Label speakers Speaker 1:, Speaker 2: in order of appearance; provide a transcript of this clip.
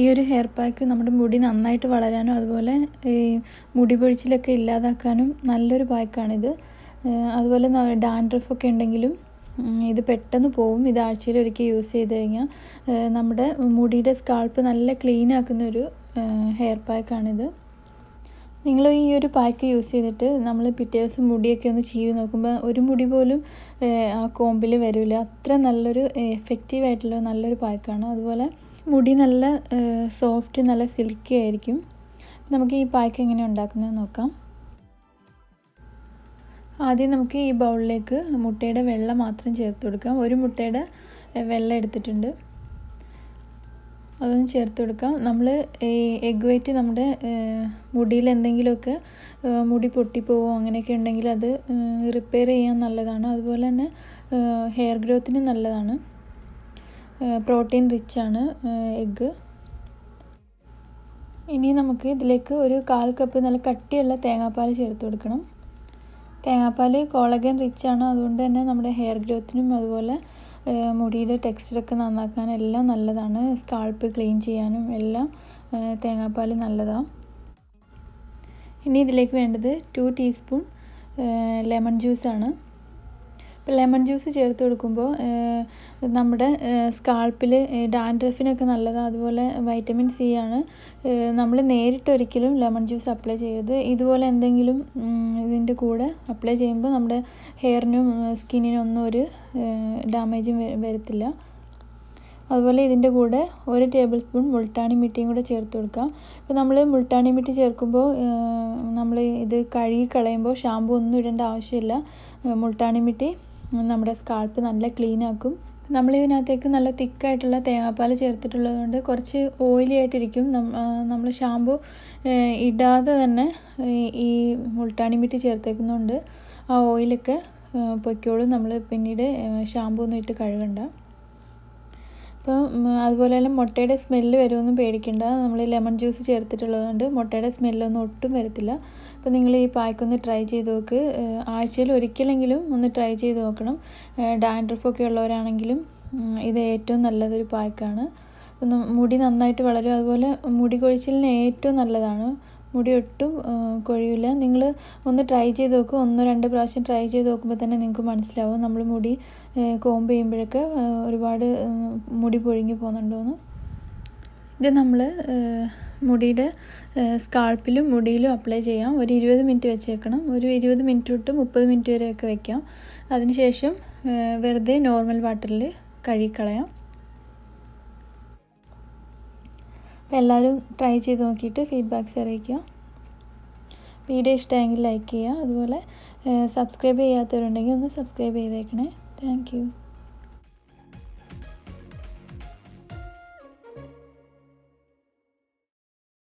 Speaker 1: ഈ ഒരു hair pack നമ്മുടെ മുടി നന്നായിട്ട് വളരാനും അതുപോലെ ഈ മുടി പൊഴിച്ചിലൊക്കെ ഇല്ലാതാക്കാനും നല്ലൊരു പാക്കാണിത് അതുപോലെ ഡാൻഡ്രഫൊക്കെ ഉണ്ടെങ്കിലും ഇത് പെട്ടെന്ന് പോവും ഇത് ആഴ്ചയിൽ ഒരിക്കൽ യൂസ് ചെയ്ത് കഴിഞ്ഞാൽ നമ്മുടെ മുടിയുടെ സ്കാൾപ്പ് നല്ല ക്ലീൻ ആക്കുന്ന ഒരു ഹെയർ പാക്കാണിത് നിങ്ങൾ ഈ ഒരു പാക്ക് യൂസ് ചെയ്തിട്ട് നമ്മൾ പിറ്റേ ദിവസം മുടിയൊക്കെ ഒന്ന് ചീവി നോക്കുമ്പോൾ ഒരു മുടി പോലും ആ കോമ്പിൽ വരില്ല അത്ര നല്ലൊരു എഫക്റ്റീവ് ആയിട്ടുള്ള നല്ലൊരു പാക്കാണ് അതുപോലെ മുടി നല്ല സോഫ്റ്റ് നല്ല സിൽക്കി ആയിരിക്കും നമുക്ക് ഈ പായ്ക്ക് എങ്ങനെ ഉണ്ടാക്കുന്നത് നോക്കാം ആദ്യം നമുക്ക് ഈ ബൗളിലേക്ക് മുട്ടയുടെ വെള്ള മാത്രം ചേർത്ത് കൊടുക്കാം ഒരു മുട്ടയുടെ വെള്ള എടുത്തിട്ടുണ്ട് അതൊന്ന് ചേർത്ത് കൊടുക്കാം നമ്മൾ ഈ എഗ് വൈറ്റ് നമ്മുടെ മുടിയിൽ എന്തെങ്കിലുമൊക്കെ മുടി പൊട്ടിപ്പോവോ അങ്ങനെയൊക്കെ ഉണ്ടെങ്കിൽ അത് റിപ്പയർ ചെയ്യാൻ നല്ലതാണ് അതുപോലെ തന്നെ ഹെയർ ഗ്രോത്തിന് നല്ലതാണ് പ്രോട്ടീൻ റിച്ചാണ് എഗ്ഗ് ഇനി നമുക്ക് ഇതിലേക്ക് ഒരു കാൽ കപ്പ് നല്ല കട്ടിയുള്ള തേങ്ങാപ്പാൽ ചേർത്ത് കൊടുക്കണം തേങ്ങാപ്പാൽ കോളഗൻ റിച്ചാണ് അതുകൊണ്ട് തന്നെ നമ്മുടെ ഹെയർ ഗ്രോത്തിനും അതുപോലെ മുടിയുടെ ടെക്സ്ചറൊക്കെ നന്നാക്കാൻ എല്ലാം നല്ലതാണ് സ്കാൾപ്പ് ക്ലീൻ ചെയ്യാനും എല്ലാം തേങ്ങാപ്പാൽ നല്ലതാണ് ഇനി ഇതിലേക്ക് വേണ്ടത് ടു ടീസ്പൂൺ ലെമൺ ജ്യൂസാണ് ഇപ്പോൾ ലെമൺ ജ്യൂസ് ചേർത്ത് കൊടുക്കുമ്പോൾ നമ്മുടെ സ്കാൾപ്പിൽ ഡാൻഡ്രഫിനൊക്കെ നല്ലതാണ് അതുപോലെ വൈറ്റമിൻ സി ആണ് നമ്മൾ നേരിട്ടൊരിക്കലും ലെമൺ ജ്യൂസ് അപ്ലൈ ചെയ്ത് ഇതുപോലെ എന്തെങ്കിലും ഇതിൻ്റെ കൂടെ അപ്ലൈ ചെയ്യുമ്പോൾ നമ്മുടെ ഹെയറിനും സ്കിന്നിനും ഒന്നും ഒരു ഡാമേജും വരത്തില്ല അതുപോലെ ഇതിൻ്റെ കൂടെ ഒരു ടേബിൾ സ്പൂൺ മുൾട്ടാണി മിട്ടിയും കൂടെ ചേർത്ത് കൊടുക്കാം ഇപ്പോൾ നമ്മൾ മുൾട്ടാണി മിട്ടി ചേർക്കുമ്പോൾ നമ്മൾ ഇത് കഴുകി കളയുമ്പോൾ ഷാമ്പു ഒന്നും ഇടേണ്ട ആവശ്യമില്ല മുൾട്ടാണി മിട്ടി നമ്മുടെ സ്കാൾപ്പ് നല്ല ക്ലീൻ ആക്കും ഇതിനകത്തേക്ക് നല്ല തിക്കായിട്ടുള്ള തേങ്ങാപ്പാൽ ചേർത്തിട്ടുള്ളത് കൊണ്ട് കുറച്ച് ഓയിലി ആയിട്ടിരിക്കും നമ്മൾ ഷാമ്പു ഇടാതെ തന്നെ ഈ മുൾട്ടാണി മിറ്റ് ചേർത്തേക്കുന്നതുകൊണ്ട് ആ ഓയിലൊക്കെ പൊയ്ക്കോളും നമ്മൾ പിന്നീട് ഷാമ്പു ഒന്നും ഇട്ട് കഴുകണ്ട അപ്പം അതുപോലെ തന്നെ മുട്ടയുടെ സ്മെല്ല് വരുമെന്നും പേടിക്കേണ്ട നമ്മൾ ലെമൺ ജ്യൂസ് ചേർത്തിട്ടുള്ളതുകൊണ്ട് മുട്ടയുടെ സ്മെല്ലൊന്നും ഒട്ടും വരത്തില്ല അപ്പോൾ നിങ്ങൾ ഈ പായ്ക്കൊന്ന് ട്രൈ ചെയ്ത് നോക്ക് ആഴ്ചയിൽ ഒരിക്കലെങ്കിലും ഒന്ന് ട്രൈ ചെയ്ത് നോക്കണം ഡാൻഡ്രഫൊക്കെ ഉള്ളവരാണെങ്കിലും ഇത് ഏറ്റവും നല്ലതൊരു പായ്ക്കാണ് മുടി നന്നായിട്ട് വളരും അതുപോലെ മുടി കൊഴിച്ചിലിന് ഏറ്റവും നല്ലതാണ് മുടി ഒട്ടും കൊഴിയില്ല നിങ്ങൾ ഒന്ന് ട്രൈ ചെയ്ത് നോക്കും ഒന്നോ രണ്ട് പ്രാവശ്യം ട്രൈ ചെയ്ത് നോക്കുമ്പോൾ തന്നെ നിങ്ങൾക്ക് മനസ്സിലാവും നമ്മൾ മുടി കോമ്പ് ചെയ്യുമ്പോഴൊക്കെ ഒരുപാട് മുടി പൊഴിഞ്ഞു പോകുന്നുണ്ടോയെന്ന് ഇത് നമ്മൾ മുടിയുടെ സ്കാൾപ്പിലും മുടിയിലും അപ്ലൈ ചെയ്യാം ഒരു ഇരുപത് മിനിറ്റ് വെച്ചേക്കണം ഒരു ഇരുപത് മിനിറ്റ് തൊട്ട് മുപ്പത് മിനിറ്റ് വരെയൊക്കെ വെക്കാം അതിനുശേഷം വെറുതെ നോർമൽ വാട്ടറിൽ കഴുകിക്കളയാം അപ്പോൾ എല്ലാവരും ട്രൈ ചെയ്ത് നോക്കിയിട്ട് ഫീഡ്ബാക്ക്സ് അറിയിക്കുക വീഡിയോ ഇഷ്ടമായെങ്കിൽ ലൈക്ക് ചെയ്യുക അതുപോലെ സബ്സ്ക്രൈബ് ചെയ്യാത്തവരുണ്ടെങ്കിൽ ഒന്ന് സബ്സ്ക്രൈബ് ചെയ്തേക്കണേ താങ്ക്